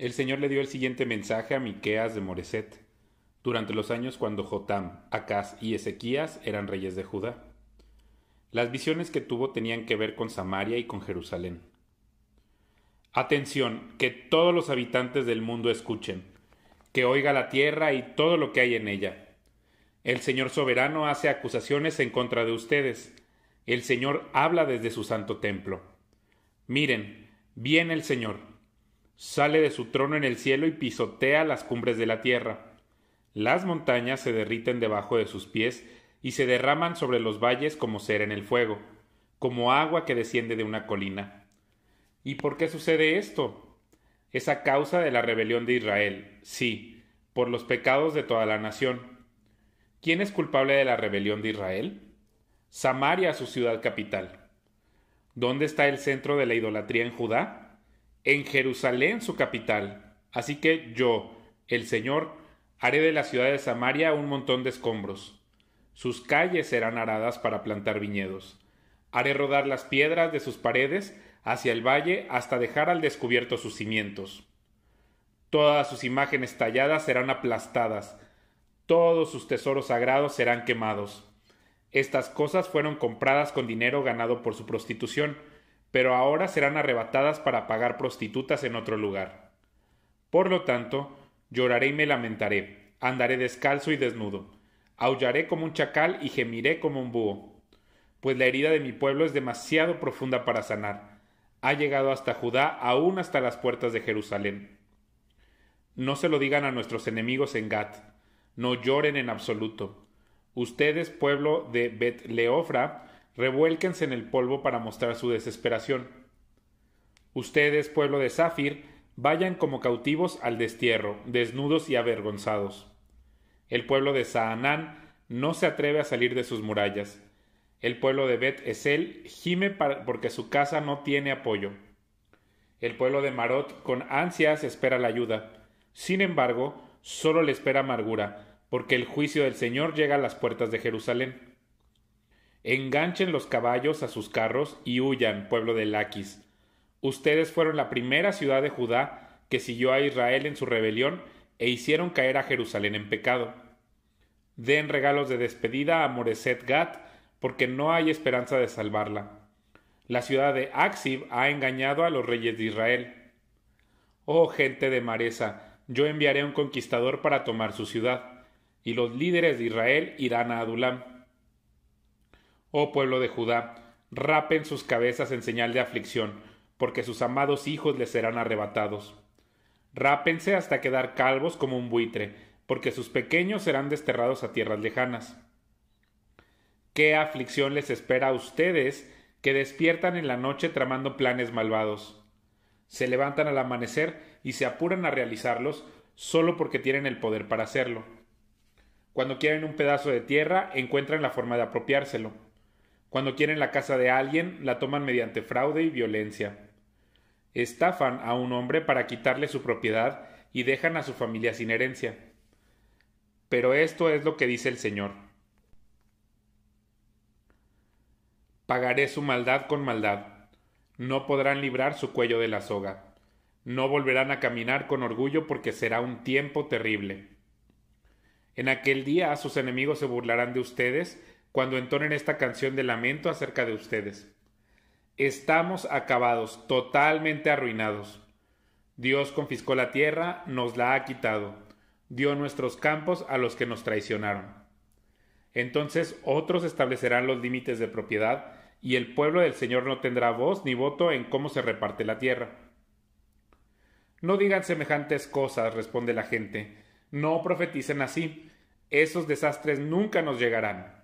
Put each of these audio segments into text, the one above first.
El Señor le dio el siguiente mensaje a Miqueas de Moreset, durante los años cuando Jotam, Acaz y Ezequías eran reyes de Judá. Las visiones que tuvo tenían que ver con Samaria y con Jerusalén. Atención, que todos los habitantes del mundo escuchen, que oiga la tierra y todo lo que hay en ella. El Señor soberano hace acusaciones en contra de ustedes. El Señor habla desde su santo templo. Miren, viene el Señor sale de su trono en el cielo y pisotea las cumbres de la tierra. Las montañas se derriten debajo de sus pies y se derraman sobre los valles como ser en el fuego, como agua que desciende de una colina. ¿Y por qué sucede esto? Es a causa de la rebelión de Israel, sí, por los pecados de toda la nación. ¿Quién es culpable de la rebelión de Israel? Samaria, su ciudad capital. ¿Dónde está el centro de la idolatría en Judá? en Jerusalén su capital. Así que yo, el Señor, haré de la ciudad de Samaria un montón de escombros. Sus calles serán aradas para plantar viñedos. Haré rodar las piedras de sus paredes hacia el valle hasta dejar al descubierto sus cimientos. Todas sus imágenes talladas serán aplastadas, todos sus tesoros sagrados serán quemados. Estas cosas fueron compradas con dinero ganado por su prostitución, pero ahora serán arrebatadas para pagar prostitutas en otro lugar. Por lo tanto, lloraré y me lamentaré, andaré descalzo y desnudo, aullaré como un chacal y gemiré como un búho, pues la herida de mi pueblo es demasiado profunda para sanar, ha llegado hasta Judá, aún hasta las puertas de Jerusalén. No se lo digan a nuestros enemigos en Gat, no lloren en absoluto. Ustedes, pueblo de Betleofra, revuélquense en el polvo para mostrar su desesperación. Ustedes, pueblo de Zafir, vayan como cautivos al destierro, desnudos y avergonzados. El pueblo de Saanán no se atreve a salir de sus murallas. El pueblo de Bet Esel gime porque su casa no tiene apoyo. El pueblo de Marot con ansias espera la ayuda. Sin embargo, solo le espera amargura, porque el juicio del Señor llega a las puertas de Jerusalén. Enganchen los caballos a sus carros y huyan, pueblo de Laquis. Ustedes fueron la primera ciudad de Judá que siguió a Israel en su rebelión e hicieron caer a Jerusalén en pecado. Den regalos de despedida a Moreset Gat, porque no hay esperanza de salvarla. La ciudad de Axib ha engañado a los reyes de Israel. Oh gente de Maresa, yo enviaré un conquistador para tomar su ciudad, y los líderes de Israel irán a Adulam. Oh pueblo de Judá, rapen sus cabezas en señal de aflicción, porque sus amados hijos les serán arrebatados. Rápense hasta quedar calvos como un buitre, porque sus pequeños serán desterrados a tierras lejanas. ¿Qué aflicción les espera a ustedes que despiertan en la noche tramando planes malvados? Se levantan al amanecer y se apuran a realizarlos solo porque tienen el poder para hacerlo. Cuando quieren un pedazo de tierra, encuentran la forma de apropiárselo. Cuando quieren la casa de alguien, la toman mediante fraude y violencia. Estafan a un hombre para quitarle su propiedad y dejan a su familia sin herencia. Pero esto es lo que dice el Señor. Pagaré su maldad con maldad. No podrán librar su cuello de la soga. No volverán a caminar con orgullo porque será un tiempo terrible. En aquel día a sus enemigos se burlarán de ustedes cuando entonen esta canción de lamento acerca de ustedes. Estamos acabados, totalmente arruinados. Dios confiscó la tierra, nos la ha quitado, dio nuestros campos a los que nos traicionaron. Entonces otros establecerán los límites de propiedad, y el pueblo del Señor no tendrá voz ni voto en cómo se reparte la tierra. No digan semejantes cosas, responde la gente, no profeticen así, esos desastres nunca nos llegarán.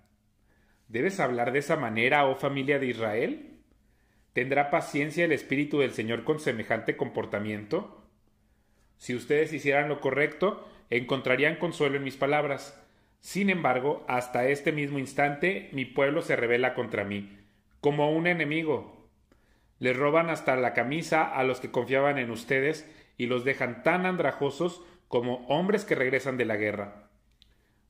¿Debes hablar de esa manera, oh familia de Israel? ¿Tendrá paciencia el Espíritu del Señor con semejante comportamiento? Si ustedes hicieran lo correcto, encontrarían consuelo en mis palabras. Sin embargo, hasta este mismo instante mi pueblo se rebela contra mí, como un enemigo. Le roban hasta la camisa a los que confiaban en ustedes y los dejan tan andrajosos como hombres que regresan de la guerra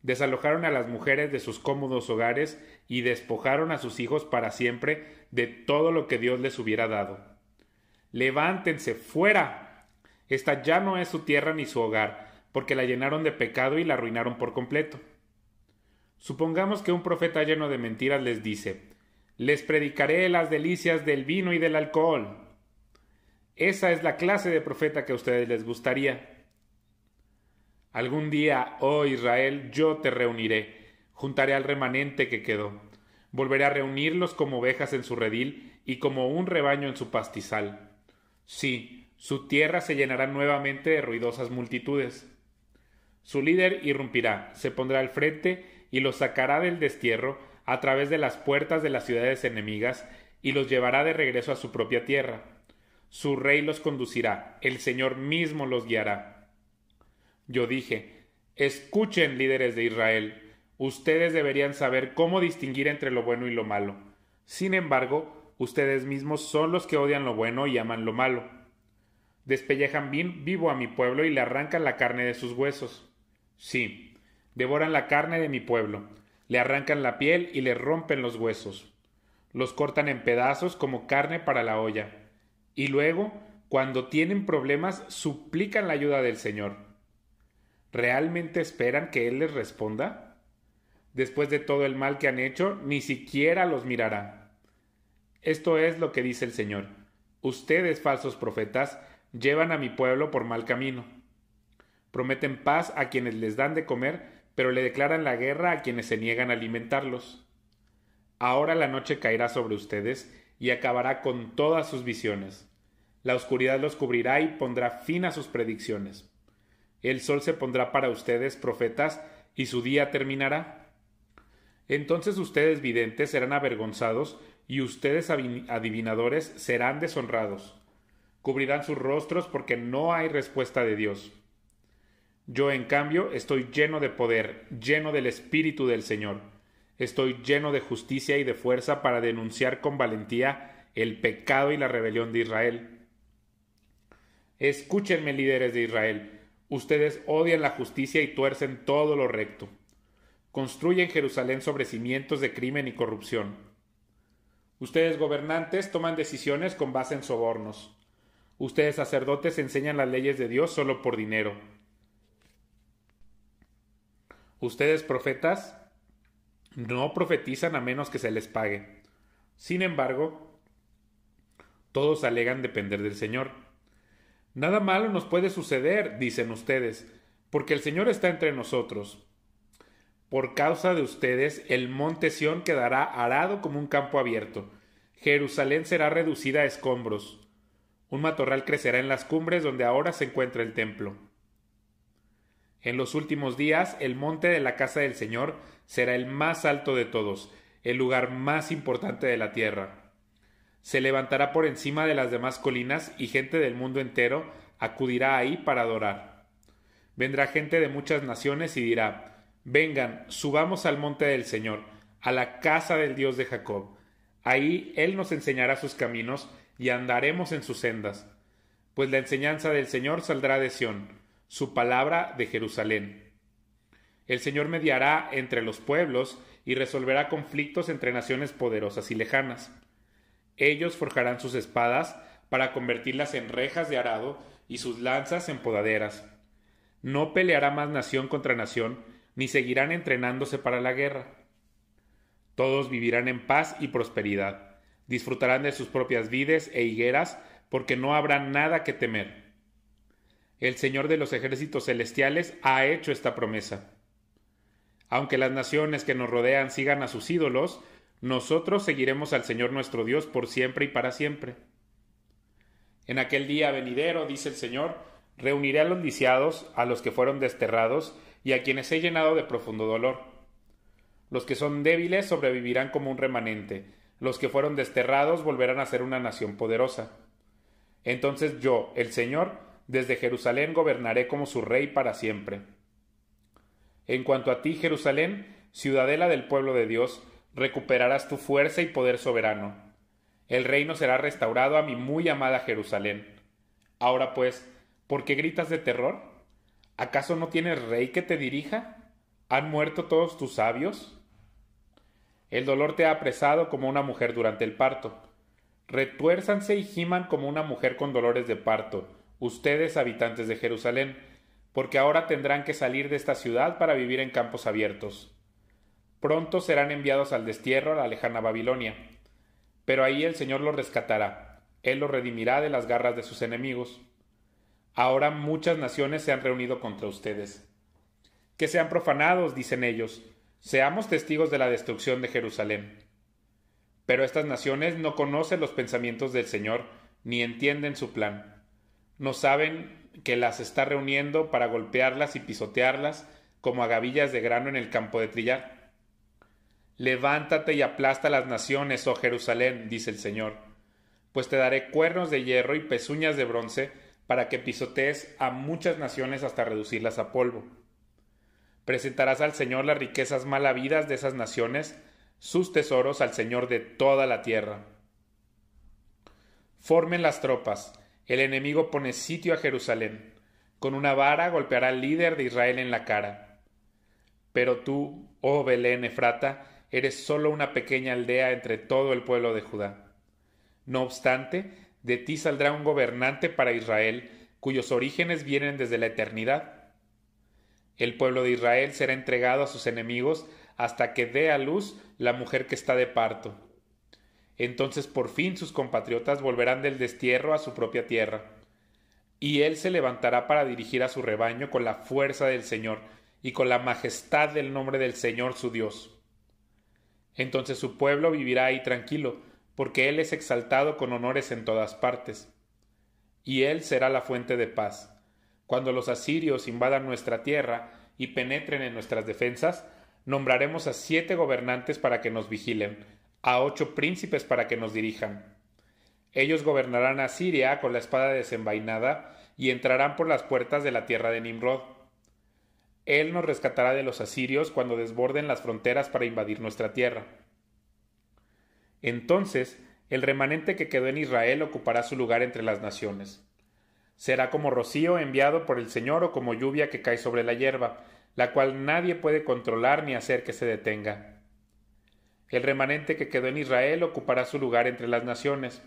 desalojaron a las mujeres de sus cómodos hogares y despojaron a sus hijos para siempre de todo lo que Dios les hubiera dado. Levántense fuera. Esta ya no es su tierra ni su hogar, porque la llenaron de pecado y la arruinaron por completo. Supongamos que un profeta lleno de mentiras les dice Les predicaré las delicias del vino y del alcohol. Esa es la clase de profeta que a ustedes les gustaría. Algún día, oh Israel, yo te reuniré, juntaré al remanente que quedó, volveré a reunirlos como ovejas en su redil y como un rebaño en su pastizal. Sí, su tierra se llenará nuevamente de ruidosas multitudes. Su líder irrumpirá, se pondrá al frente y los sacará del destierro a través de las puertas de las ciudades enemigas y los llevará de regreso a su propia tierra. Su rey los conducirá, el Señor mismo los guiará yo dije, escuchen líderes de Israel, ustedes deberían saber cómo distinguir entre lo bueno y lo malo. Sin embargo, ustedes mismos son los que odian lo bueno y aman lo malo. Despellejan bien vivo a mi pueblo y le arrancan la carne de sus huesos. Sí, devoran la carne de mi pueblo, le arrancan la piel y le rompen los huesos. Los cortan en pedazos como carne para la olla. Y luego, cuando tienen problemas, suplican la ayuda del Señor. ¿realmente esperan que Él les responda? Después de todo el mal que han hecho, ni siquiera los mirará. Esto es lo que dice el Señor. Ustedes, falsos profetas, llevan a mi pueblo por mal camino. Prometen paz a quienes les dan de comer, pero le declaran la guerra a quienes se niegan a alimentarlos. Ahora la noche caerá sobre ustedes y acabará con todas sus visiones. La oscuridad los cubrirá y pondrá fin a sus predicciones. El sol se pondrá para ustedes, profetas, y su día terminará. Entonces ustedes videntes serán avergonzados, y ustedes adivinadores serán deshonrados. Cubrirán sus rostros porque no hay respuesta de Dios. Yo, en cambio, estoy lleno de poder, lleno del Espíritu del Señor. Estoy lleno de justicia y de fuerza para denunciar con valentía el pecado y la rebelión de Israel. Escúchenme, líderes de Israel, Ustedes odian la justicia y tuercen todo lo recto. Construyen Jerusalén sobre cimientos de crimen y corrupción. Ustedes gobernantes toman decisiones con base en sobornos. Ustedes sacerdotes enseñan las leyes de Dios solo por dinero. Ustedes profetas no profetizan a menos que se les pague. Sin embargo, todos alegan depender del Señor. Nada malo nos puede suceder, dicen ustedes, porque el Señor está entre nosotros. Por causa de ustedes, el monte Sión quedará arado como un campo abierto. Jerusalén será reducida a escombros. Un matorral crecerá en las cumbres donde ahora se encuentra el templo. En los últimos días, el monte de la casa del Señor será el más alto de todos, el lugar más importante de la tierra se levantará por encima de las demás colinas y gente del mundo entero acudirá ahí para adorar. Vendrá gente de muchas naciones y dirá, vengan, subamos al monte del Señor, a la casa del Dios de Jacob. Ahí Él nos enseñará sus caminos y andaremos en sus sendas. Pues la enseñanza del Señor saldrá de Sión, su palabra de Jerusalén. El Señor mediará entre los pueblos y resolverá conflictos entre naciones poderosas y lejanas. Ellos forjarán sus espadas para convertirlas en rejas de arado y sus lanzas en podaderas. No peleará más nación contra nación, ni seguirán entrenándose para la guerra. Todos vivirán en paz y prosperidad, disfrutarán de sus propias vides e higueras, porque no habrá nada que temer. El Señor de los ejércitos celestiales ha hecho esta promesa. Aunque las naciones que nos rodean sigan a sus ídolos, nosotros seguiremos al Señor nuestro Dios por siempre y para siempre. En aquel día venidero, dice el Señor, reuniré a los lisiados, a los que fueron desterrados, y a quienes he llenado de profundo dolor. Los que son débiles sobrevivirán como un remanente, los que fueron desterrados volverán a ser una nación poderosa. Entonces yo, el Señor, desde Jerusalén gobernaré como su rey para siempre. En cuanto a ti, Jerusalén, ciudadela del pueblo de Dios, recuperarás tu fuerza y poder soberano. El reino será restaurado a mi muy amada Jerusalén. Ahora pues, ¿por qué gritas de terror? ¿Acaso no tienes rey que te dirija? ¿Han muerto todos tus sabios? El dolor te ha apresado como una mujer durante el parto. Retuérzanse y giman como una mujer con dolores de parto, ustedes habitantes de Jerusalén, porque ahora tendrán que salir de esta ciudad para vivir en campos abiertos. Pronto serán enviados al destierro a la lejana Babilonia. Pero ahí el Señor los rescatará. Él los redimirá de las garras de sus enemigos. Ahora muchas naciones se han reunido contra ustedes. Que sean profanados, dicen ellos. Seamos testigos de la destrucción de Jerusalén. Pero estas naciones no conocen los pensamientos del Señor, ni entienden su plan. No saben que las está reuniendo para golpearlas y pisotearlas como a gavillas de grano en el campo de trillar. Levántate y aplasta las naciones, oh Jerusalén, dice el Señor, pues te daré cuernos de hierro y pezuñas de bronce, para que pisotees a muchas naciones hasta reducirlas a polvo. Presentarás al Señor las riquezas mal de esas naciones, sus tesoros al Señor de toda la tierra. Formen las tropas, el enemigo pone sitio a Jerusalén, con una vara golpeará al líder de Israel en la cara. Pero tú, oh Belén Efrata, eres solo una pequeña aldea entre todo el pueblo de Judá. No obstante, de ti saldrá un gobernante para Israel, cuyos orígenes vienen desde la eternidad. El pueblo de Israel será entregado a sus enemigos hasta que dé a luz la mujer que está de parto. Entonces por fin sus compatriotas volverán del destierro a su propia tierra. Y él se levantará para dirigir a su rebaño con la fuerza del Señor y con la majestad del nombre del Señor su Dios. Entonces su pueblo vivirá ahí tranquilo, porque Él es exaltado con honores en todas partes. Y Él será la fuente de paz. Cuando los asirios invadan nuestra tierra y penetren en nuestras defensas, nombraremos a siete gobernantes para que nos vigilen, a ocho príncipes para que nos dirijan. Ellos gobernarán Asiria con la espada desenvainada y entrarán por las puertas de la tierra de Nimrod él nos rescatará de los asirios cuando desborden las fronteras para invadir nuestra tierra. Entonces, el remanente que quedó en Israel ocupará su lugar entre las naciones. Será como rocío enviado por el Señor o como lluvia que cae sobre la hierba, la cual nadie puede controlar ni hacer que se detenga. El remanente que quedó en Israel ocupará su lugar entre las naciones.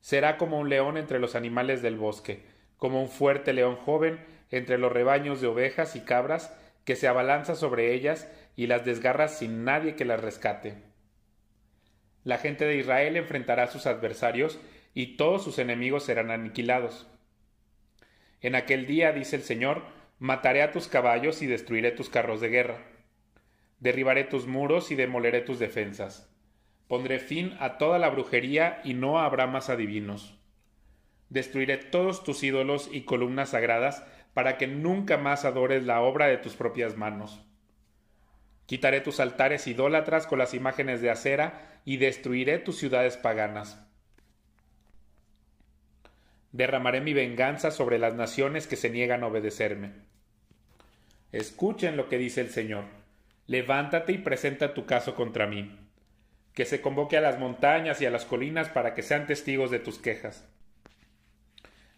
Será como un león entre los animales del bosque, como un fuerte león joven entre los rebaños de ovejas y cabras que se abalanza sobre ellas y las desgarra sin nadie que las rescate. La gente de Israel enfrentará a sus adversarios y todos sus enemigos serán aniquilados. En aquel día, dice el Señor, mataré a tus caballos y destruiré tus carros de guerra. Derribaré tus muros y demoleré tus defensas. Pondré fin a toda la brujería y no habrá más adivinos. Destruiré todos tus ídolos y columnas sagradas para que nunca más adores la obra de tus propias manos. Quitaré tus altares idólatras con las imágenes de acera y destruiré tus ciudades paganas. Derramaré mi venganza sobre las naciones que se niegan a obedecerme. Escuchen lo que dice el Señor. Levántate y presenta tu caso contra mí. Que se convoque a las montañas y a las colinas para que sean testigos de tus quejas.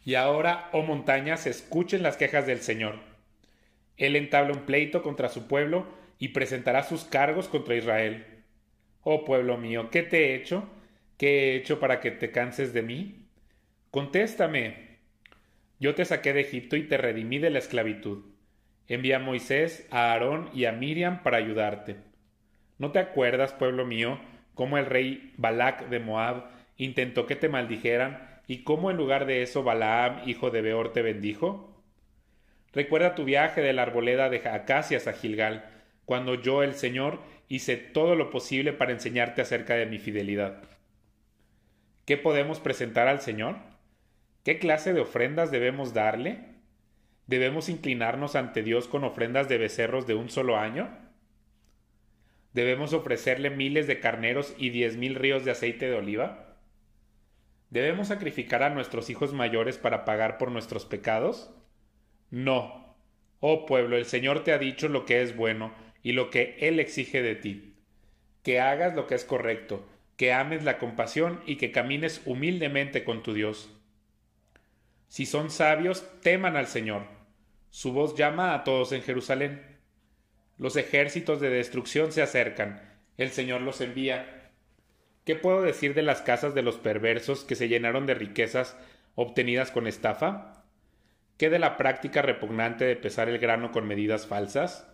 Y ahora, oh montañas, escuchen las quejas del Señor. Él entabla un pleito contra su pueblo y presentará sus cargos contra Israel. Oh pueblo mío, ¿qué te he hecho? ¿Qué he hecho para que te canses de mí? Contéstame. Yo te saqué de Egipto y te redimí de la esclavitud. Envié a Moisés, a Aarón y a Miriam para ayudarte. ¿No te acuerdas, pueblo mío, cómo el rey Balac de Moab intentó que te maldijeran ¿Y cómo en lugar de eso Balaam, hijo de Beor, te bendijo? Recuerda tu viaje de la arboleda de Acacias a Gilgal, cuando yo, el Señor, hice todo lo posible para enseñarte acerca de mi fidelidad. ¿Qué podemos presentar al Señor? ¿Qué clase de ofrendas debemos darle? ¿Debemos inclinarnos ante Dios con ofrendas de becerros de un solo año? ¿Debemos ofrecerle miles de carneros y diez mil ríos de aceite de oliva? ¿Debemos sacrificar a nuestros hijos mayores para pagar por nuestros pecados? No. Oh pueblo, el Señor te ha dicho lo que es bueno y lo que Él exige de ti. Que hagas lo que es correcto, que ames la compasión y que camines humildemente con tu Dios. Si son sabios, teman al Señor. Su voz llama a todos en Jerusalén. Los ejércitos de destrucción se acercan. El Señor los envía ¿Qué puedo decir de las casas de los perversos que se llenaron de riquezas obtenidas con estafa? ¿Qué de la práctica repugnante de pesar el grano con medidas falsas?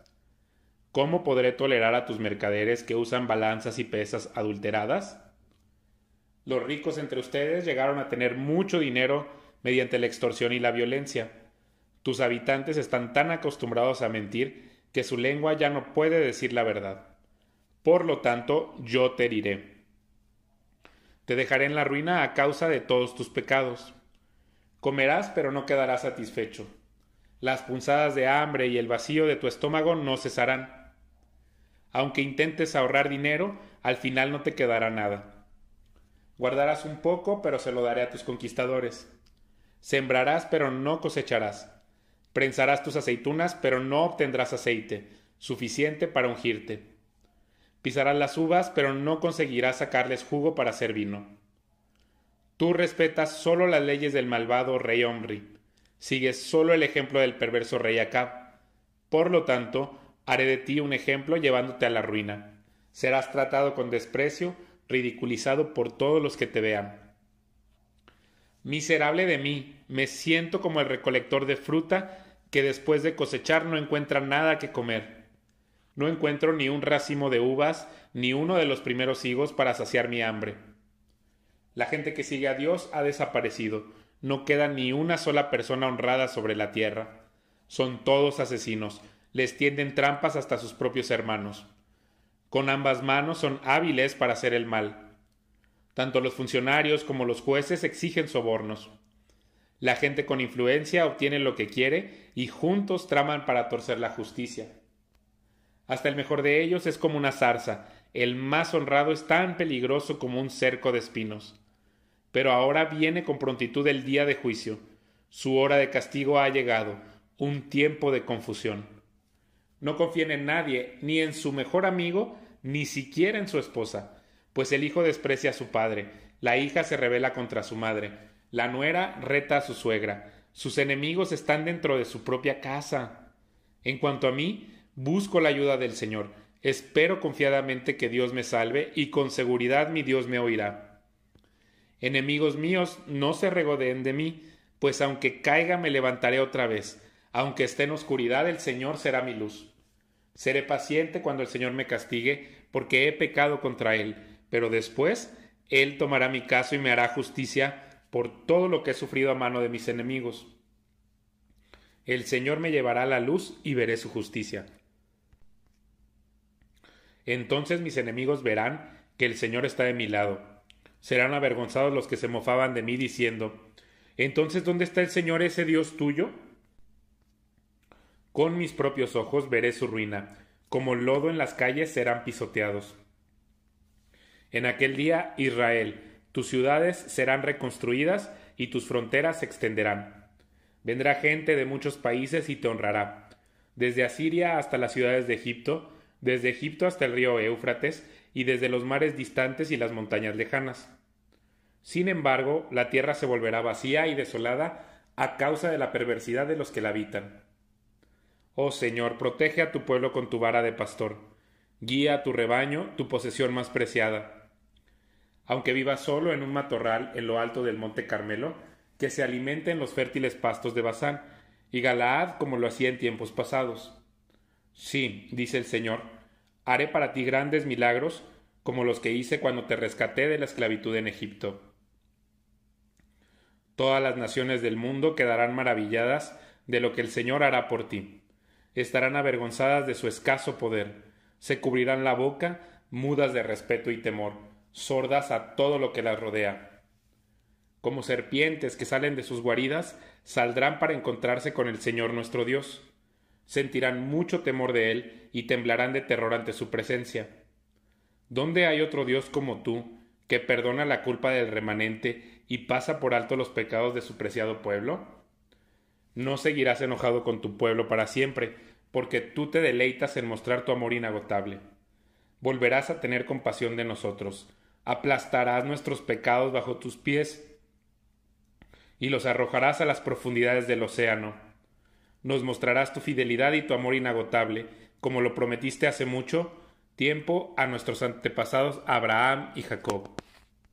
¿Cómo podré tolerar a tus mercaderes que usan balanzas y pesas adulteradas? Los ricos entre ustedes llegaron a tener mucho dinero mediante la extorsión y la violencia. Tus habitantes están tan acostumbrados a mentir que su lengua ya no puede decir la verdad. Por lo tanto, yo te heriré. Te dejaré en la ruina a causa de todos tus pecados. Comerás, pero no quedarás satisfecho. Las punzadas de hambre y el vacío de tu estómago no cesarán. Aunque intentes ahorrar dinero, al final no te quedará nada. Guardarás un poco, pero se lo daré a tus conquistadores. Sembrarás, pero no cosecharás. Prensarás tus aceitunas, pero no obtendrás aceite, suficiente para ungirte pisarás las uvas, pero no conseguirás sacarles jugo para hacer vino. Tú respetas solo las leyes del malvado rey Omri, sigues solo el ejemplo del perverso rey Acab. Por lo tanto, haré de ti un ejemplo llevándote a la ruina. Serás tratado con desprecio, ridiculizado por todos los que te vean. Miserable de mí, me siento como el recolector de fruta que después de cosechar no encuentra nada que comer. No encuentro ni un racimo de uvas, ni uno de los primeros higos para saciar mi hambre. La gente que sigue a Dios ha desaparecido. No queda ni una sola persona honrada sobre la tierra. Son todos asesinos. Les tienden trampas hasta sus propios hermanos. Con ambas manos son hábiles para hacer el mal. Tanto los funcionarios como los jueces exigen sobornos. La gente con influencia obtiene lo que quiere y juntos traman para torcer la justicia. Hasta el mejor de ellos es como una zarza, el más honrado es tan peligroso como un cerco de espinos. Pero ahora viene con prontitud el día de juicio. Su hora de castigo ha llegado, un tiempo de confusión. No confíen en nadie, ni en su mejor amigo, ni siquiera en su esposa, pues el hijo desprecia a su padre, la hija se rebela contra su madre, la nuera reta a su suegra, sus enemigos están dentro de su propia casa. En cuanto a mí, Busco la ayuda del Señor. Espero confiadamente que Dios me salve y con seguridad mi Dios me oirá. Enemigos míos, no se regodeen de mí, pues aunque caiga me levantaré otra vez. Aunque esté en oscuridad, el Señor será mi luz. Seré paciente cuando el Señor me castigue, porque he pecado contra Él, pero después Él tomará mi caso y me hará justicia por todo lo que he sufrido a mano de mis enemigos. El Señor me llevará a la luz y veré su justicia. Entonces mis enemigos verán que el Señor está de mi lado. Serán avergonzados los que se mofaban de mí diciendo, Entonces, ¿dónde está el Señor ese Dios tuyo? Con mis propios ojos veré su ruina, como lodo en las calles serán pisoteados. En aquel día, Israel, tus ciudades serán reconstruidas y tus fronteras se extenderán. Vendrá gente de muchos países y te honrará. Desde Asiria hasta las ciudades de Egipto, desde Egipto hasta el río Éufrates y desde los mares distantes y las montañas lejanas. Sin embargo, la tierra se volverá vacía y desolada a causa de la perversidad de los que la habitan. Oh Señor, protege a tu pueblo con tu vara de pastor, guía a tu rebaño, tu posesión más preciada. Aunque viva solo en un matorral en lo alto del monte Carmelo, que se alimente en los fértiles pastos de Bazán, y Galaad como lo hacía en tiempos pasados. Sí, dice el Señor, haré para ti grandes milagros como los que hice cuando te rescaté de la esclavitud en Egipto. Todas las naciones del mundo quedarán maravilladas de lo que el Señor hará por ti. Estarán avergonzadas de su escaso poder, se cubrirán la boca, mudas de respeto y temor, sordas a todo lo que las rodea. Como serpientes que salen de sus guaridas, saldrán para encontrarse con el Señor nuestro Dios sentirán mucho temor de él y temblarán de terror ante su presencia. ¿Dónde hay otro Dios como tú, que perdona la culpa del remanente y pasa por alto los pecados de su preciado pueblo? No seguirás enojado con tu pueblo para siempre, porque tú te deleitas en mostrar tu amor inagotable. Volverás a tener compasión de nosotros, aplastarás nuestros pecados bajo tus pies y los arrojarás a las profundidades del océano nos mostrarás tu fidelidad y tu amor inagotable, como lo prometiste hace mucho tiempo a nuestros antepasados Abraham y Jacob.